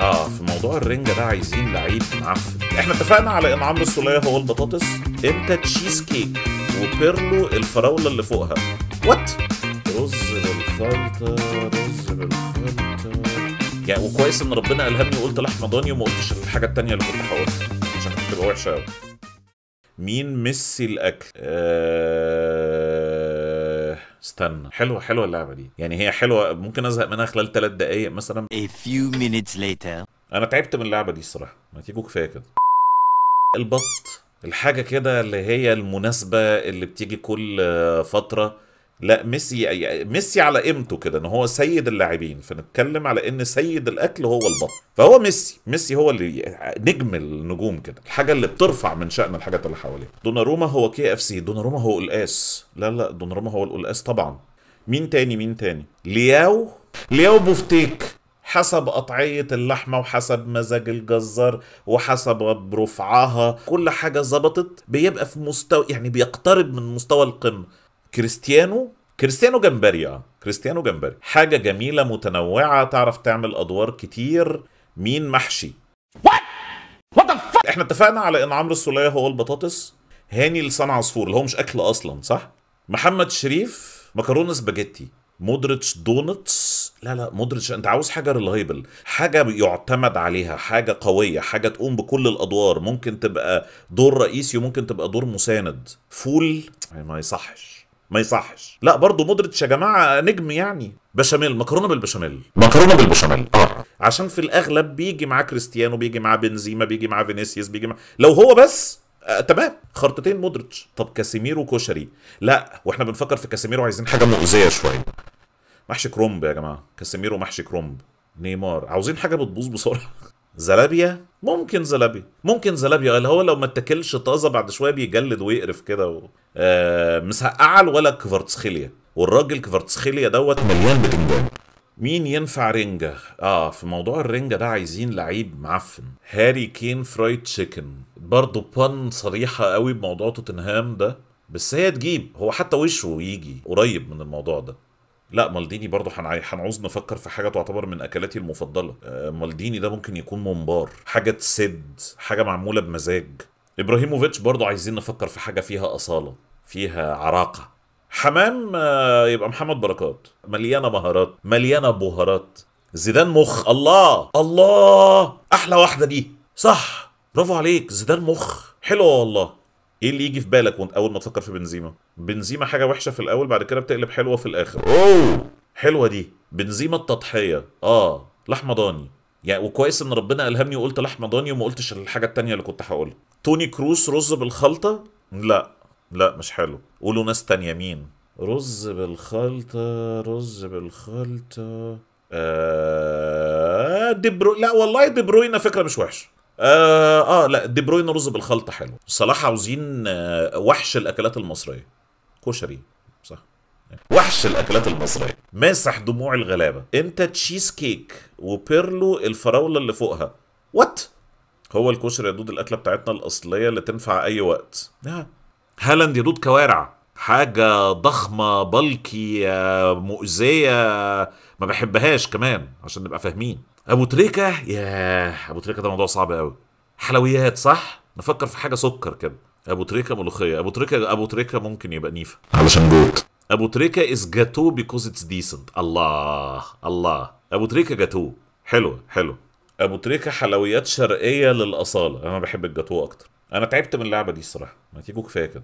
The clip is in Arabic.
اه في موضوع الرنجه ده عايزين لعيب معفن احنا اتفقنا على ان عمرو السوليه هو البطاطس انت تشيز كيك وبيرلو الفراوله اللي فوقها وات رز بالخلطه رز بالخلطه يعني وكويس ان ربنا الهمني وقلت لحمه ضاني وما قلتش الحاجه التانيه اللي كنت هقولها عشان كانت تبقى وحشه قوي مين ميسي الاكل؟ آه... استنى حلوه حلوه اللعبه دي يعني هي حلوه ممكن ازهق منها خلال ثلاث دقائق مثلا A few minutes later. انا تعبت من اللعبه دي الصراحه ما تيجوا كفايه كده البط الحاجه كده اللي هي المناسبه اللي بتيجي كل آه، فتره لا ميسي ميسي على قيمته كده ان هو سيد اللاعبين فنتكلم على ان سيد الاكل هو البطل فهو ميسي ميسي هو اللي نجم النجوم كده الحاجه اللي بترفع من شان الحاجات اللي حواليه دوناروما هو كي اف سي دوناروما هو القلقاس لا لا دوناروما هو القلقاس طبعا مين تاني مين تاني لياو لياو بوفتيك حسب قطعية اللحمة وحسب مزاج الجزار وحسب رفعها كل حاجة ظبطت بيبقى في مستوى يعني بيقترب من مستوى القمة كريستيانو كريستيانو جمبري اه كريستيانو جمبري حاجه جميله متنوعه تعرف تعمل ادوار كتير مين محشي What? What the fuck? احنا اتفقنا على ان عمرو السوليه هو البطاطس هاني لسان عصفور اللي هو مش اكل اصلا صح محمد شريف مكرونه سباجيتي مودريتش دونتس لا لا مودريتش انت عاوز حاجه ريلايبل حاجه يعتمد عليها حاجه قويه حاجه تقوم بكل الادوار ممكن تبقى دور رئيسي وممكن تبقى دور مساند فول ما يصحش ما يصحش لا برضه مودريتش يا جماعه نجم يعني بشاميل مكرونه بالبشاميل مكرونه بالبشاميل اه عشان في الاغلب بيجي معاه كريستيانو بيجي معاه بنزيما بيجي معاه فينيسيوس بيجي معاه لو هو بس آه، تمام خرطتين مودريتش طب كاسيميرو كشري لا واحنا بنفكر في كاسيميرو عايزين حاجه مؤذيه شويه محشي كرومب يا جماعه كاسيميرو محشي كرومب نيمار عاوزين حاجه بتبوظ بسرعه زلابيا ممكن زلابيا ممكن زلابيا اللي هو لو ما اتاكلش طازه بعد شويه بيجلد ويقرف كده و... آه مسقعه ولا كفرتسخيليا والراجل كفرتسخيليا دوت مليان بتنجان مين ينفع رنجة؟ اه في موضوع الرنجة ده عايزين لعيب معفن هاري كين فرايد تشيكن برضه بان صريحة قوي بموضوع توتنهام ده بس هي تجيب هو حتى وشه يجي قريب من الموضوع ده لا مالديني برضه هنعوز نفكر في حاجه تعتبر من اكلاتي المفضله آه، مالديني ده ممكن يكون ممبار حاجه تسد حاجه معموله بمزاج ابراهيموفيتش برضه عايزين نفكر في حاجه فيها اصاله فيها عراقه حمام آه، يبقى محمد بركات مليانه مهارات مليانه بهارات زيدان مخ الله الله احلى واحده دي صح برافو عليك زيدان مخ حلوه والله ايه اللي يجي في بالك وانت اول ما تفكر في بنزيما بنزيما حاجه وحشه في الاول بعد كده بتقلب حلوه في الاخر اوه حلوه دي بنزيما التضحيه اه لحمضاني يعني وكويس ان ربنا الهمني وقلت لحمضاني وما قلتش الحاجه التانية اللي كنت هقولها توني كروس رز بالخلطه لا لا مش حلو قولوا ناس تانية مين رز بالخلطة رز بالخلطة آه دي برو... لا والله دي بروينا فكرة مش وحشة آه, اه لا دي بروين رز بالخلطه حلو صلاح عاوزين آه وحش الاكلات المصريه كشري صح وحش الاكلات المصريه ماسح دموع الغلابه انت تشيز كيك وبيرلو الفراوله اللي فوقها وات هو الكشري يا دود الاكله بتاعتنا الاصليه اللي تنفع اي وقت آه. هالاند يا دود كوارع حاجة ضخمة بلكي آه، مؤذية ما بحبهاش كمان عشان نبقى فاهمين أبو تريكة ياه أبو تريكة ده موضوع صعب أوي حلويات صح؟ نفكر في حاجة سكر كده أبو تريكة ملوخية أبو تريكة أبو تريكة ممكن يبقى نيفة علشان جوت أبو تريكة از جاتو بيكوز اتس ديسنت الله الله أبو تريكة جاتو حلو حلو أبو تريكة حلويات شرقية للأصالة أنا بحب الجاتو أكتر أنا تعبت من اللعبة دي الصراحة ما تيجوا كفاية كده